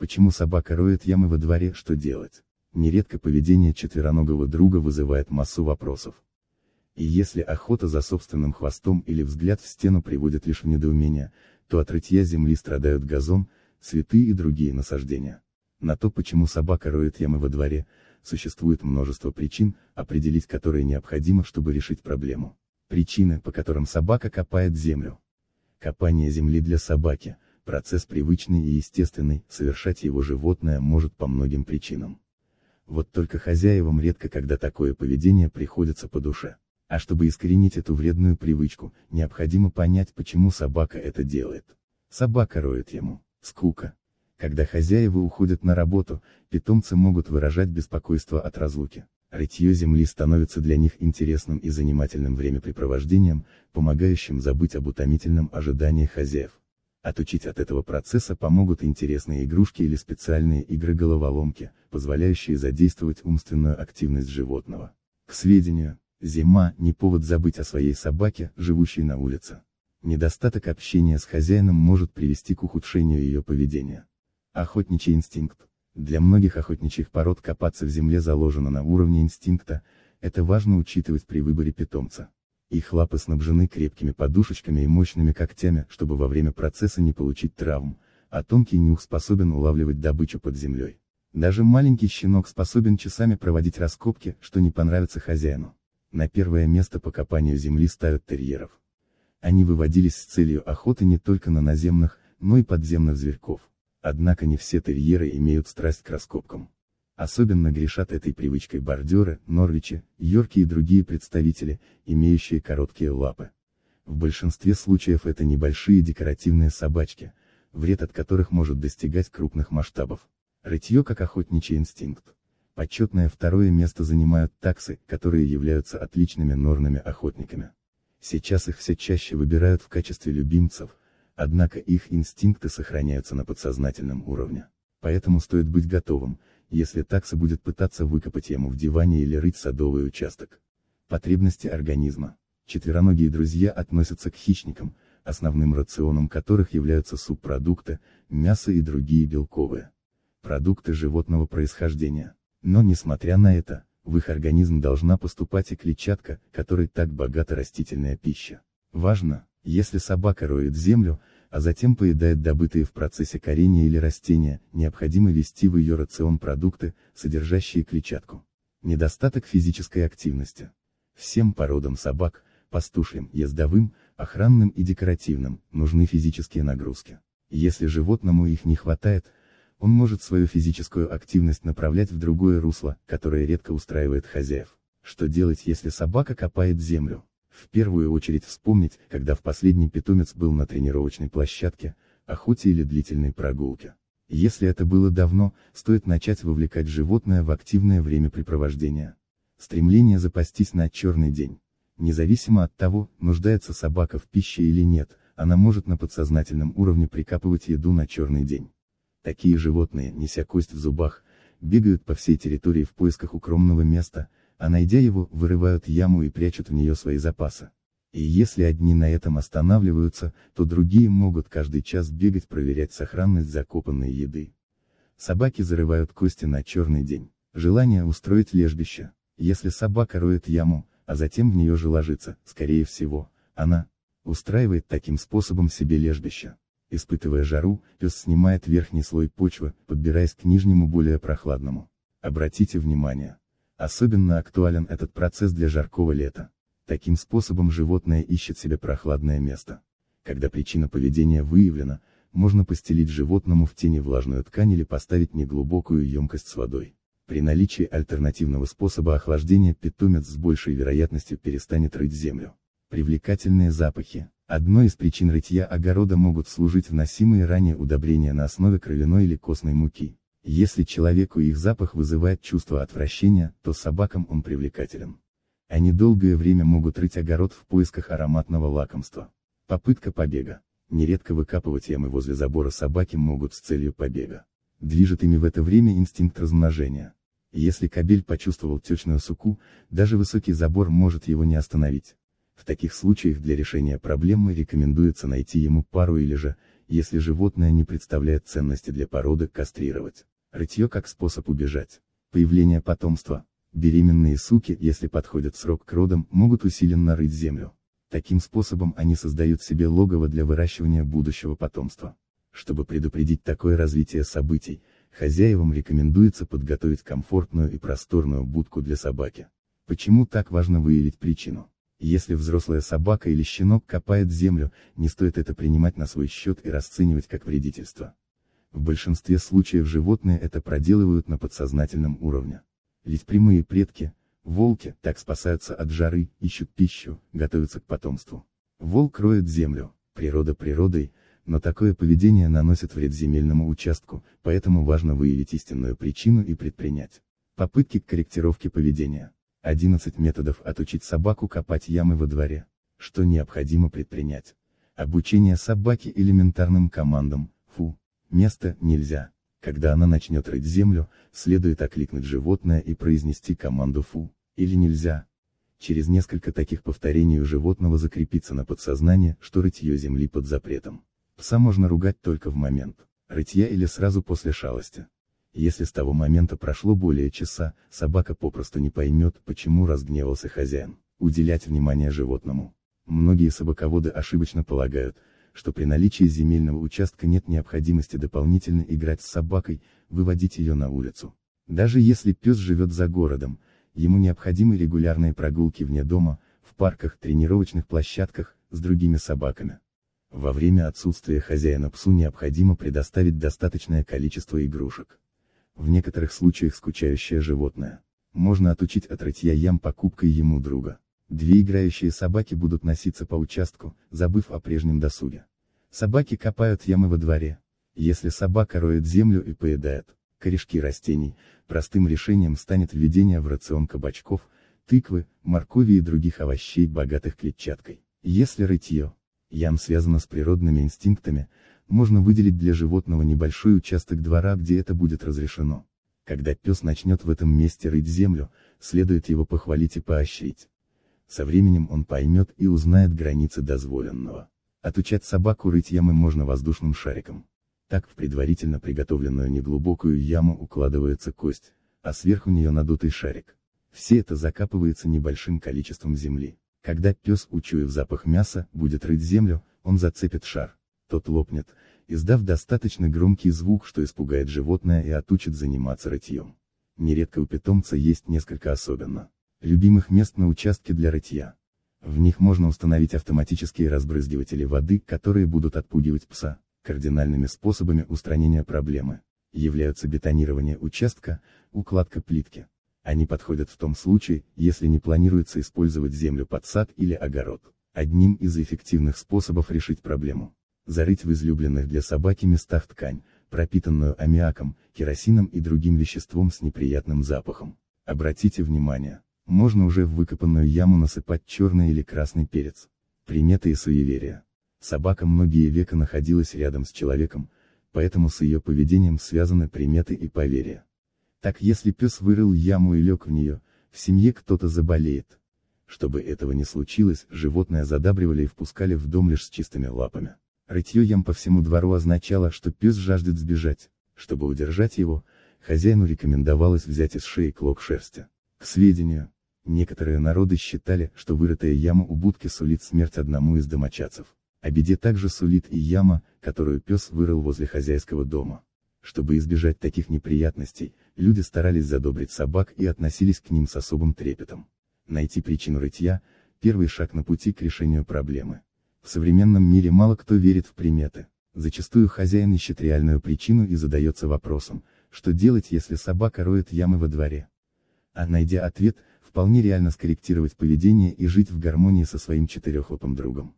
Почему собака роет ямы во дворе, что делать? Нередко поведение четвероногого друга вызывает массу вопросов. И если охота за собственным хвостом или взгляд в стену приводит лишь в недоумение, то от рытья земли страдают газон, цветы и другие насаждения. На то, почему собака роет ямы во дворе, существует множество причин, определить которые необходимо, чтобы решить проблему. Причины, по которым собака копает землю. Копание земли для собаки – Процесс привычный и естественный, совершать его животное может по многим причинам. Вот только хозяевам редко когда такое поведение приходится по душе. А чтобы искоренить эту вредную привычку, необходимо понять почему собака это делает. Собака роет ему. Скука. Когда хозяева уходят на работу, питомцы могут выражать беспокойство от разлуки. Рытье земли становится для них интересным и занимательным времяпрепровождением, помогающим забыть об утомительном ожидании хозяев. Отучить от этого процесса помогут интересные игрушки или специальные игры-головоломки, позволяющие задействовать умственную активность животного. К сведению, зима – не повод забыть о своей собаке, живущей на улице. Недостаток общения с хозяином может привести к ухудшению ее поведения. Охотничий инстинкт. Для многих охотничьих пород копаться в земле заложено на уровне инстинкта, это важно учитывать при выборе питомца. Их лапы снабжены крепкими подушечками и мощными когтями, чтобы во время процесса не получить травм, а тонкий нюх способен улавливать добычу под землей. Даже маленький щенок способен часами проводить раскопки, что не понравится хозяину. На первое место по копанию земли ставят терьеров. Они выводились с целью охоты не только на наземных, но и подземных зверьков. Однако не все терьеры имеют страсть к раскопкам. Особенно грешат этой привычкой бордеры, норвичи, йорки и другие представители, имеющие короткие лапы. В большинстве случаев это небольшие декоративные собачки, вред от которых может достигать крупных масштабов. Рытье как охотничий инстинкт. Почетное второе место занимают таксы, которые являются отличными норными охотниками. Сейчас их все чаще выбирают в качестве любимцев, однако их инстинкты сохраняются на подсознательном уровне. Поэтому стоит быть готовым, если такса будет пытаться выкопать яму в диване или рыть садовый участок. Потребности организма. Четвероногие друзья относятся к хищникам, основным рационом которых являются субпродукты, мясо и другие белковые продукты животного происхождения. Но несмотря на это, в их организм должна поступать и клетчатка, которой так богата растительная пища. Важно, если собака роет землю, а затем поедает добытые в процессе корения или растения, необходимо ввести в ее рацион продукты, содержащие клетчатку. Недостаток физической активности. Всем породам собак, пастушьим, ездовым, охранным и декоративным, нужны физические нагрузки. Если животному их не хватает, он может свою физическую активность направлять в другое русло, которое редко устраивает хозяев. Что делать, если собака копает землю? В первую очередь вспомнить, когда в последний питомец был на тренировочной площадке, охоте а или длительной прогулке. Если это было давно, стоит начать вовлекать животное в активное времяпрепровождение. Стремление запастись на черный день. Независимо от того, нуждается собака в пище или нет, она может на подсознательном уровне прикапывать еду на черный день. Такие животные, неся кость в зубах, бегают по всей территории в поисках укромного места, а найдя его, вырывают яму и прячут в нее свои запасы. И если одни на этом останавливаются, то другие могут каждый час бегать проверять сохранность закопанной еды. Собаки зарывают кости на черный день. Желание устроить лежбище. Если собака роет яму, а затем в нее же ложится, скорее всего, она устраивает таким способом себе лежбище. Испытывая жару, пес снимает верхний слой почвы, подбираясь к нижнему более прохладному. Обратите внимание, Особенно актуален этот процесс для жаркого лета. Таким способом животное ищет себе прохладное место. Когда причина поведения выявлена, можно постелить животному в тени влажную ткань или поставить неглубокую емкость с водой. При наличии альтернативного способа охлаждения питомец с большей вероятностью перестанет рыть землю. Привлекательные запахи. Одной из причин рытья огорода могут служить вносимые ранее удобрения на основе кровяной или костной муки. Если человеку их запах вызывает чувство отвращения, то собакам он привлекателен. Они долгое время могут рыть огород в поисках ароматного лакомства. Попытка побега. Нередко выкапывать ямы возле забора собаки могут с целью побега. Движет ими в это время инстинкт размножения. Если кабель почувствовал течную суку, даже высокий забор может его не остановить. В таких случаях для решения проблемы рекомендуется найти ему пару или же, если животное не представляет ценности для породы, кастрировать. Рытье как способ убежать. Появление потомства. Беременные суки, если подходят срок к родам, могут усиленно рыть землю. Таким способом они создают себе логово для выращивания будущего потомства. Чтобы предупредить такое развитие событий, хозяевам рекомендуется подготовить комфортную и просторную будку для собаки. Почему так важно выявить причину? Если взрослая собака или щенок копает землю, не стоит это принимать на свой счет и расценивать как вредительство. В большинстве случаев животные это проделывают на подсознательном уровне. Ведь прямые предки, волки, так спасаются от жары, ищут пищу, готовятся к потомству. Волк роет землю, природа природой, но такое поведение наносит вред земельному участку, поэтому важно выявить истинную причину и предпринять попытки к корректировке поведения. 11 методов отучить собаку копать ямы во дворе. Что необходимо предпринять? Обучение собаки элементарным командам, фу, место, нельзя. Когда она начнет рыть землю, следует окликнуть животное и произнести команду фу, или нельзя. Через несколько таких повторений у животного закрепится на подсознание, что рытье земли под запретом. Пса можно ругать только в момент рытья или сразу после шалости. Если с того момента прошло более часа, собака попросту не поймет, почему разгневался хозяин. Уделять внимание животному. Многие собаководы ошибочно полагают, что при наличии земельного участка нет необходимости дополнительно играть с собакой, выводить ее на улицу. Даже если пес живет за городом, ему необходимы регулярные прогулки вне дома, в парках, тренировочных площадках, с другими собаками. Во время отсутствия хозяина псу необходимо предоставить достаточное количество игрушек в некоторых случаях скучающее животное. Можно отучить от рытья ям покупкой ему друга. Две играющие собаки будут носиться по участку, забыв о прежнем досуге. Собаки копают ямы во дворе. Если собака роет землю и поедает корешки растений, простым решением станет введение в рацион кабачков, тыквы, моркови и других овощей, богатых клетчаткой. Если рытье ям связано с природными инстинктами, можно выделить для животного небольшой участок двора, где это будет разрешено. Когда пес начнет в этом месте рыть землю, следует его похвалить и поощрить. Со временем он поймет и узнает границы дозволенного. Отучать собаку рыть ямы можно воздушным шариком. Так в предварительно приготовленную неглубокую яму укладывается кость, а сверху нее надутый шарик. Все это закапывается небольшим количеством земли. Когда пес, учуяв запах мяса, будет рыть землю, он зацепит шар тот лопнет, издав достаточно громкий звук, что испугает животное и отучит заниматься рытьем. Нередко у питомца есть несколько особенно любимых мест на участке для рытья. В них можно установить автоматические разбрызгиватели воды, которые будут отпугивать пса. Кардинальными способами устранения проблемы являются бетонирование участка, укладка плитки. Они подходят в том случае, если не планируется использовать землю под сад или огород. Одним из эффективных способов решить проблему Зарыть в излюбленных для собаки местах ткань, пропитанную аммиаком, керосином и другим веществом с неприятным запахом. Обратите внимание, можно уже в выкопанную яму насыпать черный или красный перец. Приметы и суеверия. Собака многие века находилась рядом с человеком, поэтому с ее поведением связаны приметы и поверия. Так если пес вырыл яму и лег в нее, в семье кто-то заболеет. Чтобы этого не случилось, животное задабривали и впускали в дом лишь с чистыми лапами. Рытье ям по всему двору означало, что пес жаждет сбежать. Чтобы удержать его, хозяину рекомендовалось взять из шеи клок шерсти. К сведению, некоторые народы считали, что вырытая яма у будки сулит смерть одному из домочадцев. О беде также сулит и яма, которую пес вырыл возле хозяйского дома. Чтобы избежать таких неприятностей, люди старались задобрить собак и относились к ним с особым трепетом. Найти причину рытья – первый шаг на пути к решению проблемы. В современном мире мало кто верит в приметы. Зачастую хозяин ищет реальную причину и задается вопросом, что делать, если собака роет ямы во дворе. А найдя ответ, вполне реально скорректировать поведение и жить в гармонии со своим четырехлопым другом.